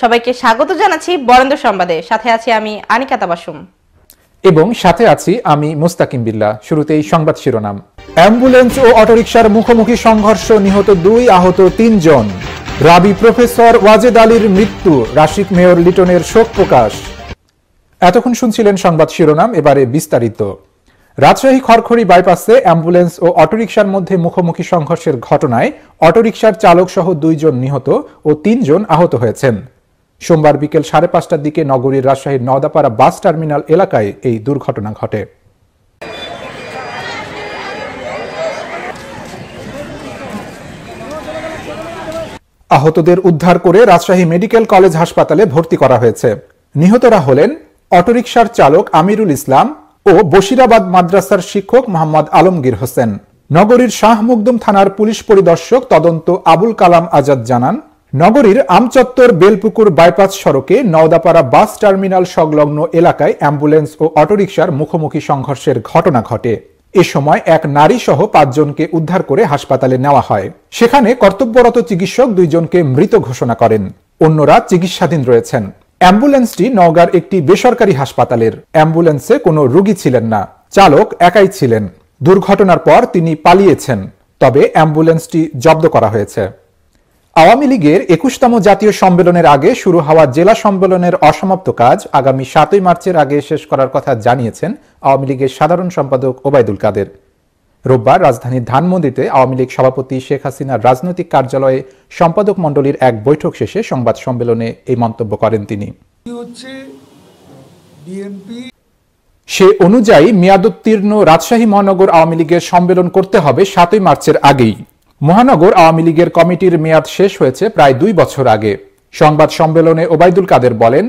সবাইকে স্বাগত জানাচ্ছি বরেন্দ্র সংবাদে সাথে আছি আমি আনিকা তাবাসুম এবং সাথে আছি আমি মুস্তাকিম বিল্লা শুরুতেই সংবাদ শিরোনাম অ্যাম্বুলেন্স ও অটোরিকশার মুখোমুখি সংঘর্ষ নিহত দুই আহত তিনজন রাবি প্রফেসর ওয়াজেদ আলীর মৃত্যু রাশিক মেয়র লিটনের শোক প্রকাশ এতক্ষণ শুনছিলেন সংবাদ শিরোনাম এবারে বিস্তারিত রাজশাহী খড়খড়ি বাইপাসে অ্যাম্বুলেন্স ও অটোরিকশার মধ্যে মুখোমুখি সংঘর্ষের ঘটনায় অটোরিকশার চালক সহ দুইজন নিহত ও তিনজন আহত হয়েছেন সোমবার বিকেল সাড়ে পাঁচটার দিকে নগরীর রাজশাহীর নদাপাড়া বাস টার্মিনাল এলাকায় এই দুর্ঘটনা ঘটে আহতদের উদ্ধার করে রাজশাহী মেডিকেল কলেজ হাসপাতালে ভর্তি করা হয়েছে নিহতরা হলেন অটোরিকশার চালক আমিরুল ইসলাম ও বসিরাবাদ মাদ্রাসার শিক্ষক মোহাম্মদ আলমগীর হোসেন নগরীর শাহ মুগদুম থানার পুলিশ পরিদর্শক তদন্ত আবুল কালাম আজাদ জানান নগরীর আমচত্বর বেলপুকুর বাইপাস সড়কে নওদাপাড়া বাস টার্মিনাল সংলগ্ন এলাকায় অ্যাম্বুলেন্স ও অটোরিকশার মুখোমুখি সংঘর্ষের ঘটনা ঘটে এ সময় এক নারী সহ পাঁচজনকে উদ্ধার করে হাসপাতালে নেওয়া হয় সেখানে কর্তব্যরত চিকিৎসক দুইজনকে মৃত ঘোষণা করেন অন্যরা চিকিৎসাধীন রয়েছেন অ্যাম্বুলেন্সটি নওগাঁর একটি বেসরকারি হাসপাতালের অ্যাম্বুলেন্সে কোনো রোগী ছিলেন না চালক একাই ছিলেন দুর্ঘটনার পর তিনি পালিয়েছেন তবে অ্যাম্বুলেন্সটি জব্দ করা হয়েছে আওয়ামী লীগের একুশতম জাতীয় সম্মেলনের আগে শুরু হওয়া জেলা সম্মেলনের অসমাপ্ত কাজ আগামী সাতই মার্চের আগে শেষ করার কথা জানিয়েছেন আওয়ামী লীগের সাধারণ সম্পাদক ওবায়দুল কাদের রোববার রাজধানীর ধানমন্ডিতে আওয়ামী লীগ সভাপতি শেখ হাসিনার রাজনৈতিক কার্যালয়ে সম্পাদক মণ্ডলীর এক বৈঠক শেষে সংবাদ সম্মেলনে এই মন্তব্য করেন তিনি সে অনুযায়ী মেয়াদোত্তীর্ণ রাজশাহী মহানগর আওয়ামী লীগের সম্মেলন করতে হবে সাতই মার্চের আগেই মহানগর আওয়ামী লীগের কমিটির মেয়াদ শেষ হয়েছে প্রায় দুই বছর আগে সংবাদ সম্মেলনে ওবায়দুল কাদের বলেন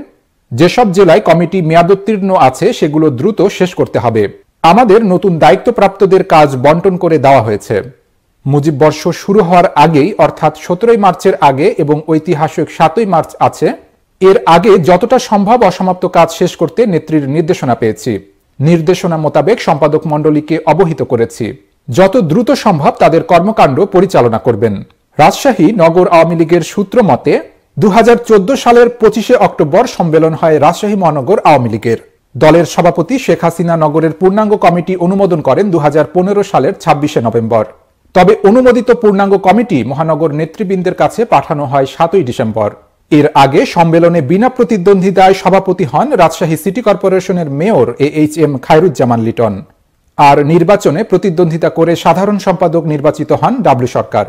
যেসব জেলায় কমিটি মেয়াদোত্তীর্ণ আছে সেগুলো দ্রুত শেষ করতে হবে আমাদের নতুন দায়িত্বপ্রাপ্তদের কাজ বন্টন করে দেওয়া হয়েছে মুজিব বর্ষ শুরু হওয়ার আগেই অর্থাৎ সতেরোই মার্চের আগে এবং ঐতিহাসিক সাতই মার্চ আছে এর আগে যতটা সম্ভব অসমাপ্ত কাজ শেষ করতে নেত্রীর নির্দেশনা পেয়েছি নির্দেশনা মোতাবেক সম্পাদক মণ্ডলীকে অবহিত করেছি যত দ্রুত সম্ভব তাদের কর্মকাণ্ড পরিচালনা করবেন রাজশাহী নগর আওয়ামী লীগের সূত্র মতে দু সালের পঁচিশে অক্টোবর সম্মেলন হয় রাজশাহী মহানগর আওয়ামী লীগের দলের সভাপতি শেখ হাসিনা নগরের পূর্ণাঙ্গ কমিটি অনুমোদন করেন দু সালের ছাব্বিশে নভেম্বর তবে অনুমোদিত পূর্ণাঙ্গ কমিটি মহানগর নেতৃবৃন্দের কাছে পাঠানো হয় সাতই ডিসেম্বর এর আগে সম্মেলনে বিনা প্রতিদ্বন্দ্বিতায় সভাপতি হন রাজশাহী সিটি কর্পোরেশনের mayor A H M Khairuzzaman Liton আর নির্বাচনে প্রতিদ্বন্দ্বিতা করে সাধারণ সম্পাদক নির্বাচিত হন ডাবলু সরকার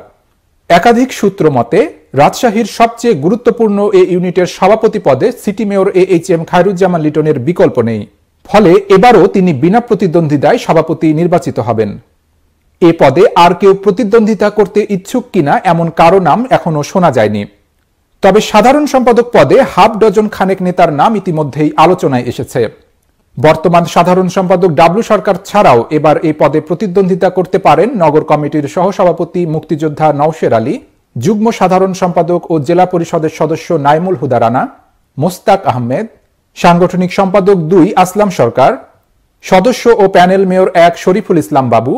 একাধিক সূত্র মতে রাজশাহীর সবচেয়ে গুরুত্বপূর্ণ এ ইউনিটের সভাপতি পদে city mayor A H M Khairuzzaman লিটনের বিকল্প নেই ফলে এবারও তিনি বিনা প্রতিদ্বন্দ্বিতায় সভাপতি নির্বাচিত হবেন এ পদে আর কেউ প্রতিদ্বন্দ্বিতা করতে ইচ্ছুক কিনা এমন কারো নাম এখনও শোনা যায়নি তবে সাধারণ সম্পাদক পদে হাফ ডজন খানেক নেতার নাম ইতিমধ্যেই আলোচনায় এসেছে বর্তমান সাধারণ সম্পাদক ডাব্লু সরকার ছাড়াও এবার এই পদে প্রতিদ্বন্দ্বিতা করতে পারেন নগর কমিটির সহসভাপতি মুক্তিযোদ্ধা নওশের আলী যুগ্ম সাধারণ সম্পাদক ও জেলা পরিষদের সদস্য নাইমুল হুদা রানা মোস্তাক আহমেদ সাংগঠনিক সম্পাদক দুই আসলাম সরকার সদস্য ও প্যানেল মেয়র এক শরীফুল ইসলাম বাবু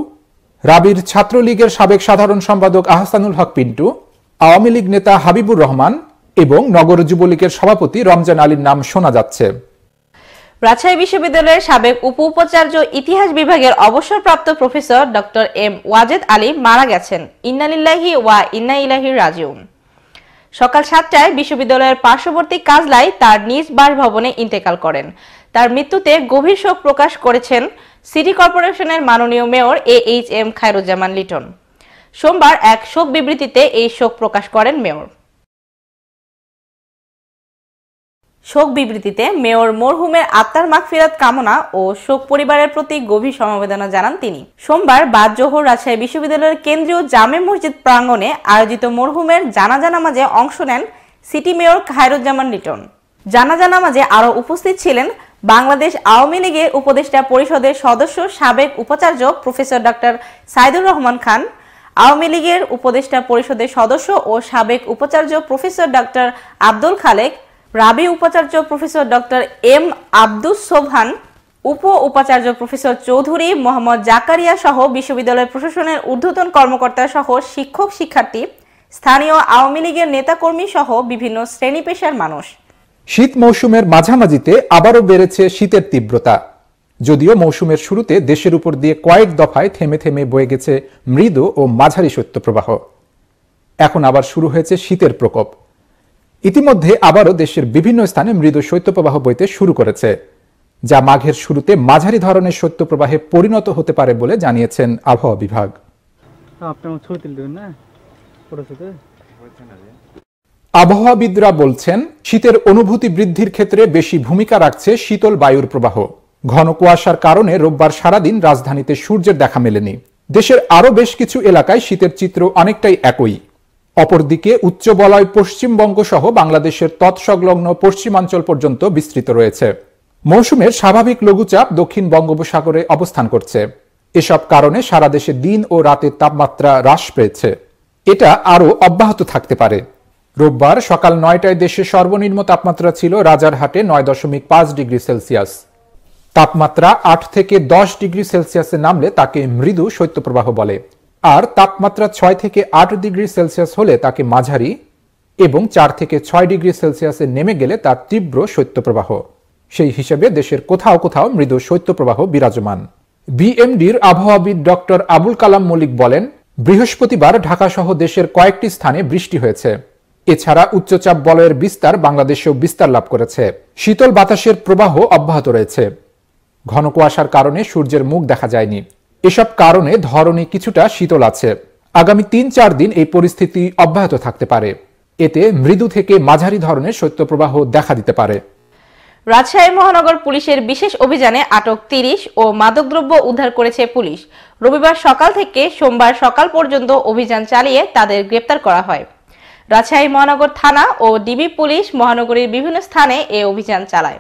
রাবির ছাত্রলীগের সাবেক সাধারণ সম্পাদক আহসানুল হক পিন্টু আওয়ামী লীগ নেতা হাবিবুর রহমান এবং নগর যুবলীগের সভাপতি রমজান আলীর নাম শোনা যাচ্ছে রাজশাহী বিশ্ববিদ্যালয়ের সাবেক উপ উপাচার্য ইতিহাস বিভাগের অবসরপ্রাপ্ত professor doctor M Wajed Ali মারা গেছেন ইন্নালিল্লাহি ওয়া ইন্না ইলাহি রাজিউম সকাল সাতটায় বিশ্ববিদ্যালয়ের পার্শ্ববর্তী কাজলায় তার নিজ বাসভবনে ইন্তেকাল করেন তার মৃত্যুতে গভীর শোক প্রকাশ করেছেন সিটি কর্পোরেশনের মাননীয় mayor A H M Khairuzzaman Liton সোমবার এক শোক বিবৃতিতে এই শোক প্রকাশ করেন মেয়র শোক বিবৃতিতে মেয়র মরহুমের আত্মার মাগফিরাত কামনা ও শোক পরিবারের প্রতি গভীর সমবেদনা জানান তিনি সোমবার বাদ জোহর রাজশাহী বিশ্ববিদ্যালয়ের কেন্দ্রীয় জামে মসজিদ প্রাঙ্গণে আয়োজিত মরহুমের জানাজা নামাজে অংশ নেন সিটি মেয়র খায়রুজ্জামান লিটন জানাজা নামাজে আরও উপস্থিত ছিলেন বাংলাদেশ আওয়ামী লীগের উপদেষ্টা পরিষদের সদস্য সাবেক উপাচার্য প্রফেসর ডক্টর সাইদুর রহমান খান আওয়ামী লীগের উপদেষ্টা পরিষদের সদস্য ও সাবেক উপাচার্য প্রফেসর ডক্টর আব্দুল খালেক রাবি উপাচার্য প্রফেসর ডক্টর এম আব্দুস সোভান উপ উপাচার্য প্রফেসর চৌধুরী মোহাম্মদ জাকারিয়া সহ বিশ্ববিদ্যালয় প্রশাসনের ঊর্ধ্বতন কর্মকর্তা সহ শিক্ষক শিক্ষার্থী স্থানীয় আওয়ামী লীগের নেতাকর্মী সহ বিভিন্ন শ্রেণী পেশার মানুষ শীত মৌসুমের মাঝামাঝিতে আবারও বেড়েছে শীতের তীব্রতা যদিও মৌসুমের শুরুতে দেশের উপর দিয়ে কয়েক দফায় থেমে থেমে বয়ে গেছে মৃদু ও মাঝারি শৈত্যপ্রবাহ এখন আবার শুরু হয়েছে শীতের প্রকোপ ইতিমধ্যে আবারও দেশের বিভিন্ন স্থানে মৃদু শৈত্যপ্রবাহ বইতে শুরু করেছে যা মাঘের শুরুতে মাঝারি ধরনের শৈত্যপ্রবাহে পরিণত হতে পারে বলে জানিয়েছেন আবহাওয়া বিভাগ আবহাওয়াবিদরা বলছেন শীতের অনুভূতি বৃদ্ধির ক্ষেত্রে বেশি ভূমিকা রাখছে শীতল বায়ুর প্রবাহ ঘন কুয়াশার কারণে রোববার সারাদিন রাজধানীতে সূর্যের দেখা মেলেনি দেশের আরও বেশ কিছু এলাকায় শীতের চিত্র অনেকটাই একই অপরদিকে উচ্চ বলয় পশ্চিমবঙ্গ সহ বাংলাদেশের তৎসংলগ্ন পশ্চিমাঞ্চল পর্যন্ত বিস্তৃত রয়েছে মৌসুমের স্বাভাবিক লঘুচাপ দক্ষিণ বঙ্গোপসাগরে অবস্থান করছে এসব কারণে সারা দেশে দিন ও রাতের তাপমাত্রা হ্রাস পেয়েছে এটা আরও অব্যাহত থাকতে পারে রোববার সকাল নয়টায় দেশে সর্বনিম্ন তাপমাত্রা ছিল রাজারহাটে নয় দশমিক পাঁচ ডিগ্রি সেলসিয়াস তাপমাত্রা আট থেকে দশ ডিগ্রি সেলসিয়াসে নামলে তাকে মৃদু শৈত্যপ্রবাহ বলে আর তাপমাত্রা ছয় থেকে আট ডিগ্রি সেলসিয়াস হলে তাকে মাঝারি এবং চার থেকে ছয় ডিগ্রি সেলসিয়াসে নেমে গেলে তার তীব্র শৈত্যপ্রবাহ সেই হিসেবে দেশের কোথাও কোথাও মৃদু শৈত্যপ্রবাহ বিরাজমান বিএমডির আবহাওয়াবিদ ডক্টর আবুল কালাম মল্লিক বলেন বৃহস্পতিবার ঢাকাসহ দেশের কয়েকটি স্থানে বৃষ্টি হয়েছে এছাড়া উচ্চচাপ বলয়ের বিস্তার বাংলাদেশেও বিস্তার লাভ করেছে শীতল বাতাসের প্রবাহ অব্যাহত রয়েছে ঘন কুয়াশার কারণে সূর্যের মুখ দেখা যায়নি এসব কারণে ধরনে কিছুটা শীতল আছে আগামী তিন চার দিন এই পরিস্থিতি অব্যাহত থাকতে পারে এতে মৃদু থেকে মাঝারি ধরনের শৈত্যপ্রবাহ দেখা দিতে পারে রাজশাহী মহানগর পুলিশের বিশেষ অভিযানে আটক তিরিশ ও মাদকদ্রব্য উদ্ধার করেছে পুলিশ রবিবার সকাল থেকে সোমবার সকাল পর্যন্ত অভিযান চালিয়ে তাদের গ্রেপ্তার করা হয় রাজশাহী মহানগর থানা ও ডিবি পুলিশ মহানগরীর বিভিন্ন স্থানে এ অভিযান চালায়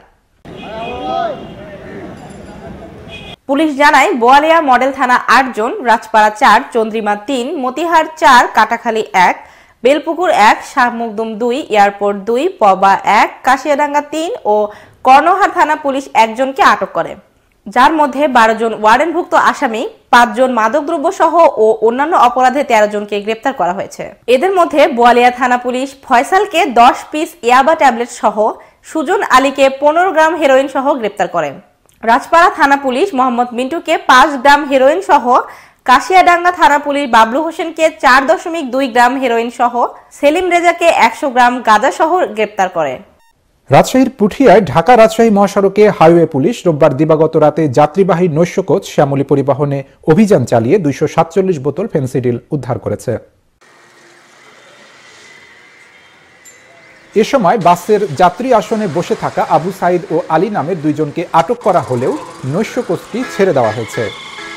পুলিশ জানায় বোয়ালিয়া মডেল থানা আটজন রাজপাড়া চার চন্দ্রিমা তিন মতিহার চার কাটাখালী এক বেলপুকুর এক শাহমুকদুম দুই এয়ারপোর্ট দুই পবা এক কাশিয়াডাঙ্গা তিন ও কর্ণহার থানা পুলিশ একজনকে আটক করে যার মধ্যে বারো জন ওয়ারেন্টভুক্ত আসামি পাঁচজন মাদকদ্রব্য সহ ও অন্যান্য অপরাধে তেরো জনকে গ্রেপ্তার করা হয়েছে এদের মধ্যে বোয়ালিয়া থানা পুলিশ ফয়সালকে দশ পিস ইয়াবা ট্যাবলেট সহ সুজন আলীকে পনেরো গ্রাম হেরোইন সহ গ্রেপ্তার করেন রাজপাড়া থানা পুলিশ মোহাম্মদ মিন্টুকে পাঁচ গ্রাম হেরোইন সহ কাশিয়াডাঙ্গা থানা পুলিশ বাবলু হোসেনকে চার দশমিক দুই গ্রাম হেরোইন সহ সেলিম রেজাকে একশো গ্রাম গাঁজা সহ গ্রেপ্তার করে রাজশাহীর পুঠিয়ায় ঢাকা রাজশাহী মহাসড়কে হাইওয়ে পুলিশ রোববার দিবাগত রাতে যাত্রীবাহী নৈশকোচ শ্যামলী পরিবহনে অভিযান চালিয়ে দুইশো সাতচল্লিশ বোতল ফেন্সিডিল উদ্ধার করেছে এ সময় বাসের যাত্রী আসনে বসে থাকা আবু সাইদ ও আলী নামের দুইজনকে আটক করা হলেও নৈশকোষটি ছেড়ে দেওয়া হয়েছে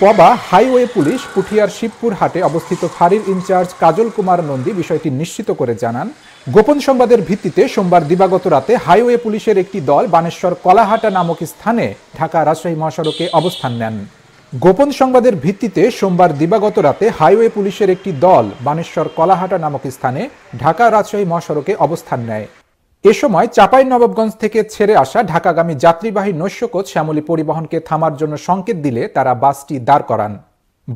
পবা হাইওয়ে পুলিশ পুঠিয়ার শিবপুর হাটে অবস্থিত ফারির ইনচার্জ কাজল কুমার নন্দী বিষয়টি নিশ্চিত করে জানান গোপন সংবাদের ভিত্তিতে সোমবার দিবাগত রাতে হাইওয়ে পুলিশের একটি দল বানেশ্বর কলাহাটা নামক স্থানে ঢাকা রাজশাহী মহাসড়কে অবস্থান নেন গোপন সংবাদের ভিত্তিতে সোমবার দিবাগত রাতে হাইওয়ে পুলিশের একটি দল বানেশ্বর কলাহাটা নামক স্থানে ঢাকা রাজশাহী মহাসড়কে অবস্থান নেয় এ সময় চাপাই নবাবগঞ্জ থেকে ছেড়ে আসা ঢাকাগামী যাত্রীবাহী নৈশকোচ শ্যামলী পরিবহনকে থামার জন্য সংকেত দিলে তারা বাসটি দাঁড় করান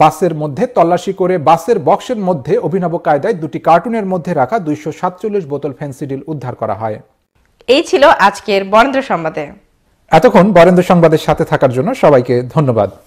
বাসের মধ্যে তল্লাশি করে বাসের বক্সের মধ্যে অভিনব কায়দায় দুটি কার্টুনের মধ্যে রাখা দুইশো সাতচল্লিশ বোতল ফেন্সিডিল উদ্ধার করা হয় এই ছিল আজকের বরেন্দ্র সংবাদে এতক্ষণ বরেন্দ্র সংবাদের সাথে থাকার জন্য সবাইকে ধন্যবাদ